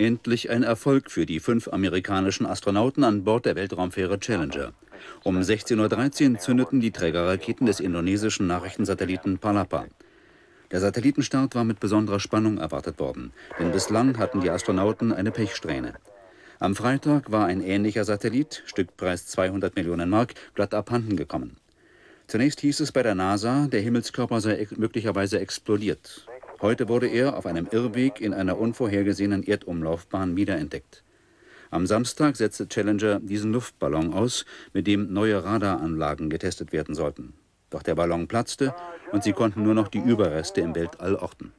Endlich ein Erfolg für die fünf amerikanischen Astronauten an Bord der Weltraumfähre Challenger. Um 16.13 Uhr zündeten die Trägerraketen des indonesischen Nachrichtensatelliten Palapa. Der Satellitenstart war mit besonderer Spannung erwartet worden, denn bislang hatten die Astronauten eine Pechsträhne. Am Freitag war ein ähnlicher Satellit, Stückpreis 200 Millionen Mark, glatt abhanden gekommen. Zunächst hieß es bei der NASA, der Himmelskörper sei möglicherweise explodiert. Heute wurde er auf einem Irrweg in einer unvorhergesehenen Erdumlaufbahn wiederentdeckt. Am Samstag setzte Challenger diesen Luftballon aus, mit dem neue Radaranlagen getestet werden sollten. Doch der Ballon platzte und sie konnten nur noch die Überreste im Weltall orten.